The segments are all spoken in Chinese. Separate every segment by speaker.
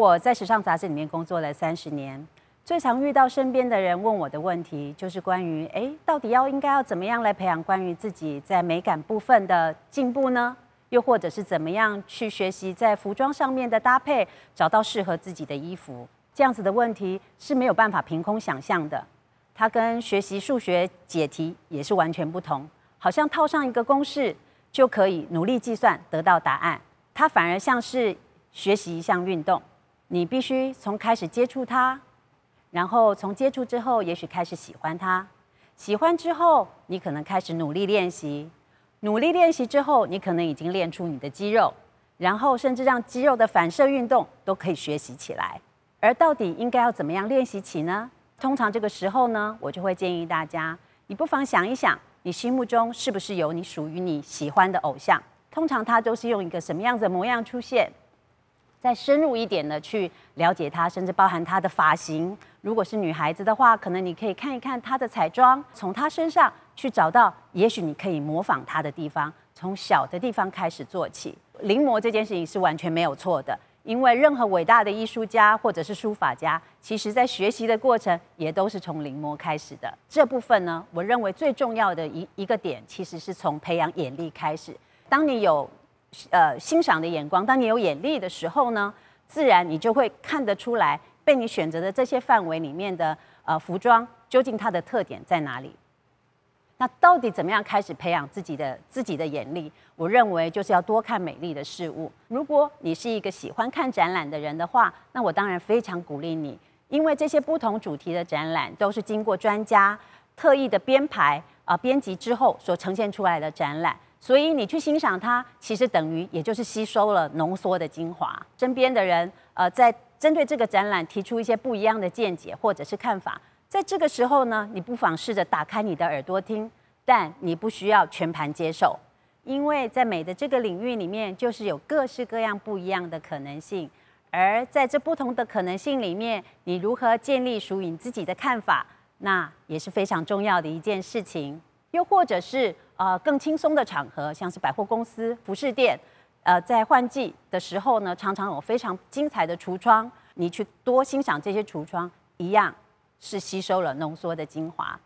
Speaker 1: 我在时尚杂志里面工作了三十年，最常遇到身边的人问我的问题，就是关于哎，到底要应该要怎么样来培养关于自己在美感部分的进步呢？又或者是怎么样去学习在服装上面的搭配，找到适合自己的衣服？这样子的问题是没有办法凭空想象的，它跟学习数学解题也是完全不同，好像套上一个公式就可以努力计算得到答案，它反而像是学习一项运动。你必须从开始接触它，然后从接触之后，也许开始喜欢它，喜欢之后，你可能开始努力练习，努力练习之后，你可能已经练出你的肌肉，然后甚至让肌肉的反射运动都可以学习起来。而到底应该要怎么样练习起呢？通常这个时候呢，我就会建议大家，你不妨想一想，你心目中是不是有你属于你喜欢的偶像？通常他都是用一个什么样子的模样出现？再深入一点呢，去了解她，甚至包含她的发型。如果是女孩子的话，可能你可以看一看她的彩妆，从她身上去找到，也许你可以模仿她的地方。从小的地方开始做起，临摹这件事情是完全没有错的。因为任何伟大的艺术家或者是书法家，其实在学习的过程也都是从临摹开始的。这部分呢，我认为最重要的一一个点，其实是从培养眼力开始。当你有呃，欣赏的眼光。当你有眼力的时候呢，自然你就会看得出来，被你选择的这些范围里面的呃服装，究竟它的特点在哪里？那到底怎么样开始培养自己的自己的眼力？我认为就是要多看美丽的事物。如果你是一个喜欢看展览的人的话，那我当然非常鼓励你，因为这些不同主题的展览都是经过专家特意的编排啊编辑之后所呈现出来的展览。所以你去欣赏它，其实等于也就是吸收了浓缩的精华。身边的人，呃，在针对这个展览提出一些不一样的见解或者是看法，在这个时候呢，你不妨试着打开你的耳朵听，但你不需要全盘接受，因为在美的这个领域里面，就是有各式各样不一样的可能性。而在这不同的可能性里面，你如何建立属于你自己的看法，那也是非常重要的一件事情。又或者是呃更轻松的场合，像是百货公司、服饰店，呃，在换季的时候呢，常常有非常精彩的橱窗，你去多欣赏这些橱窗，一样是吸收了浓缩的精华。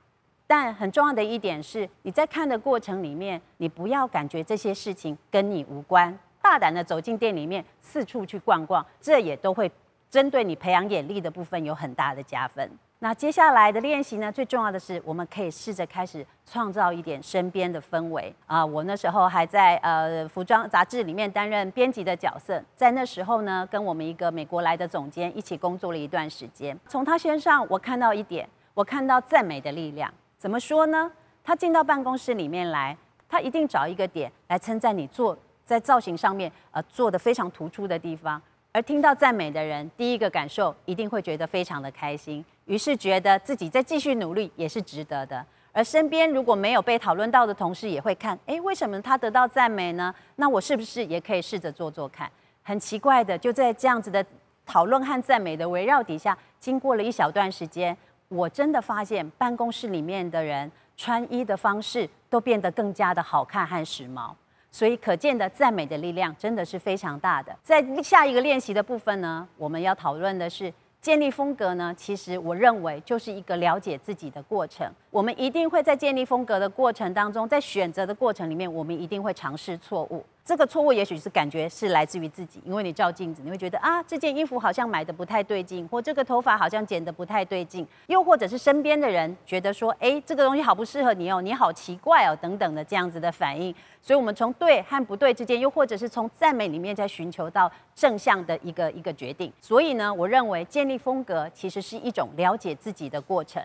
Speaker 1: 但很重要的一点是，你在看的过程里面，你不要感觉这些事情跟你无关，大胆的走进店里面，四处去逛逛，这也都会针对你培养眼力的部分有很大的加分。那接下来的练习呢，最重要的是，我们可以试着开始创造一点身边的氛围啊。我那时候还在呃服装杂志里面担任编辑的角色，在那时候呢，跟我们一个美国来的总监一起工作了一段时间。从他身上，我看到一点，我看到赞美的力量。怎么说呢？他进到办公室里面来，他一定找一个点来称赞你做在造型上面呃做的非常突出的地方，而听到赞美的人，第一个感受一定会觉得非常的开心。于是觉得自己再继续努力也是值得的，而身边如果没有被讨论到的同事也会看，哎，为什么他得到赞美呢？那我是不是也可以试着做做看？很奇怪的，就在这样子的讨论和赞美的围绕底下，经过了一小段时间，我真的发现办公室里面的人穿衣的方式都变得更加的好看和时髦。所以可见的赞美的力量真的是非常大的。在下一个练习的部分呢，我们要讨论的是。建立风格呢，其实我认为就是一个了解自己的过程。我们一定会在建立风格的过程当中，在选择的过程里面，我们一定会尝试错误。这个错误也许是感觉是来自于自己，因为你照镜子，你会觉得啊，这件衣服好像买的不太对劲，或这个头发好像剪的不太对劲，又或者是身边的人觉得说，哎，这个东西好不适合你哦，你好奇怪哦，等等的这样子的反应。所以，我们从对和不对之间，又或者是从赞美里面，在寻求到正向的一个一个决定。所以呢，我认为建立风格其实是一种了解自己的过程。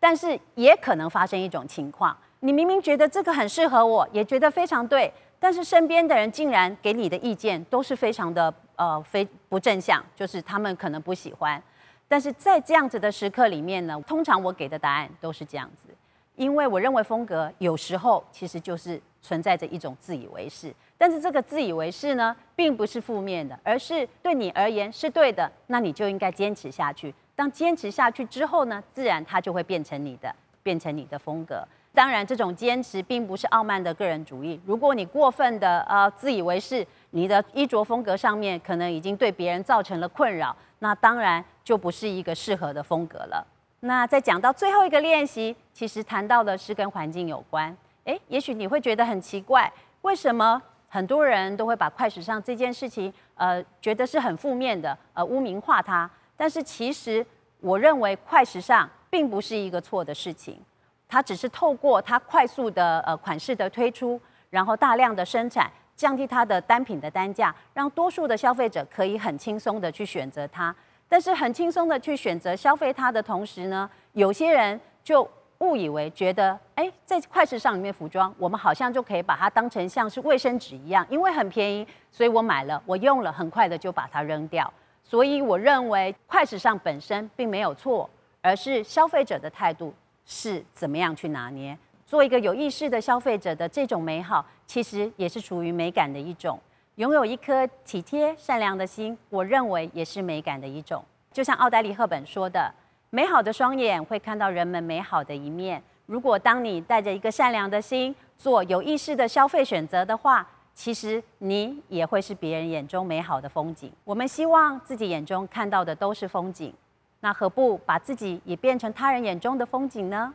Speaker 1: 但是也可能发生一种情况，你明明觉得这个很适合我，也觉得非常对。但是身边的人竟然给你的意见都是非常的呃非不正向，就是他们可能不喜欢。但是在这样子的时刻里面呢，通常我给的答案都是这样子，因为我认为风格有时候其实就是存在着一种自以为是。但是这个自以为是呢，并不是负面的，而是对你而言是对的，那你就应该坚持下去。当坚持下去之后呢，自然它就会变成你的，变成你的风格。当然，这种坚持并不是傲慢的个人主义。如果你过分的呃自以为是，你的衣着风格上面可能已经对别人造成了困扰，那当然就不是一个适合的风格了。那再讲到最后一个练习，其实谈到的是跟环境有关。诶，也许你会觉得很奇怪，为什么很多人都会把快时尚这件事情呃觉得是很负面的呃污名化它？但是其实我认为快时尚并不是一个错的事情。它只是透过它快速的呃款式的推出，然后大量的生产，降低它的单品的单价，让多数的消费者可以很轻松的去选择它。但是很轻松的去选择消费它的同时呢，有些人就误以为觉得，哎，在快时尚里面服装，我们好像就可以把它当成像是卫生纸一样，因为很便宜，所以我买了，我用了，很快的就把它扔掉。所以我认为快时尚本身并没有错，而是消费者的态度。是怎么样去拿捏？做一个有意识的消费者的这种美好，其实也是属于美感的一种。拥有一颗体贴、善良的心，我认为也是美感的一种。就像奥黛丽·赫本说的：“美好的双眼会看到人们美好的一面。”如果当你带着一个善良的心做有意识的消费选择的话，其实你也会是别人眼中美好的风景。我们希望自己眼中看到的都是风景。那何不把自己也变成他人眼中的风景呢？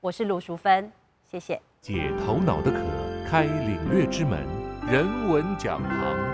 Speaker 1: 我是鲁淑芬，谢谢。解头脑的渴，开领略之门，人文讲堂。